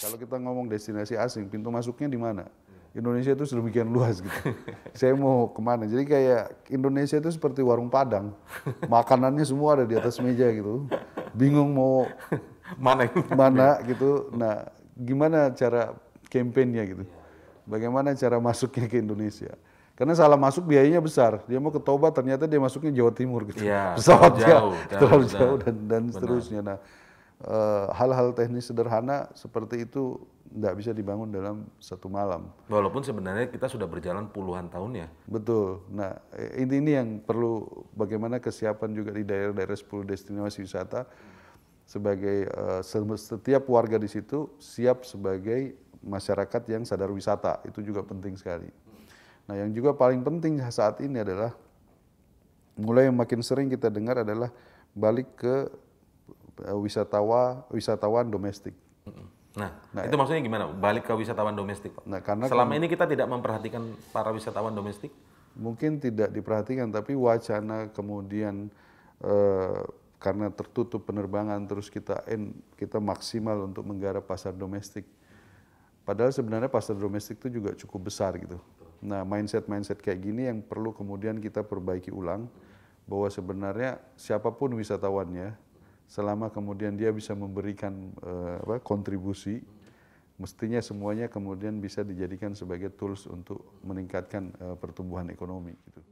Kalau kita ngomong destinasi asing, pintu masuknya di mana? Indonesia itu sedemikian luas gitu. Saya mau kemana? Jadi kayak Indonesia itu seperti warung Padang, makanannya semua ada di atas meja gitu. Bingung mau mana mana gitu. Nah, gimana cara kampanyenya gitu? Bagaimana cara masuknya ke Indonesia? Karena salah masuk biayanya besar. Dia mau ke Toba ternyata dia masuknya Jawa Timur gitu. Ya, pesawatnya terlalu jauh, terlalu jauh dan dan seterusnya. Nah, Eh, hal-hal teknis sederhana seperti itu nggak bisa dibangun dalam satu malam. Walaupun sebenarnya kita sudah berjalan puluhan tahun ya. Betul. Nah eh, ini ini yang perlu bagaimana kesiapan juga di daerah-daerah 10 destinasi wisata sebagai uh, setiap warga di situ siap sebagai masyarakat yang sadar wisata itu juga penting sekali. Nah yang juga paling penting saat ini adalah mulai yang makin sering kita dengar adalah balik ke Eh, wisatawa wisatawan domestik. Nah, nah, itu maksudnya gimana? Balik ke wisatawan domestik, Pak. Nah, karena selama kan ini kita tidak memperhatikan para wisatawan domestik. Mungkin tidak diperhatikan, tapi wacana kemudian eh, karena tertutup penerbangan terus kita in, kita maksimal untuk menggarap pasar domestik. Padahal sebenarnya pasar domestik itu juga cukup besar gitu. Nah, mindset-mindset kayak gini yang perlu kemudian kita perbaiki ulang bahwa sebenarnya siapapun wisatawannya selama kemudian dia bisa memberikan uh, apa, kontribusi, mestinya semuanya kemudian bisa dijadikan sebagai tools untuk meningkatkan uh, pertumbuhan ekonomi. Gitu.